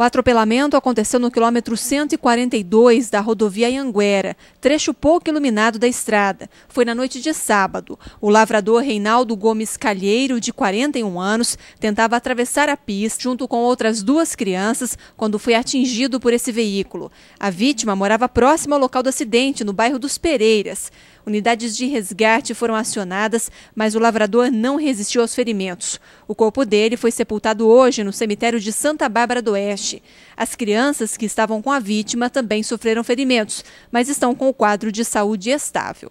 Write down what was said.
O atropelamento aconteceu no quilômetro 142 da rodovia Anguera, trecho pouco iluminado da estrada. Foi na noite de sábado. O lavrador Reinaldo Gomes Calheiro, de 41 anos, tentava atravessar a pista junto com outras duas crianças quando foi atingido por esse veículo. A vítima morava próximo ao local do acidente, no bairro dos Pereiras. Unidades de resgate foram acionadas, mas o lavrador não resistiu aos ferimentos. O corpo dele foi sepultado hoje no cemitério de Santa Bárbara do Oeste. As crianças que estavam com a vítima também sofreram ferimentos, mas estão com o quadro de saúde estável.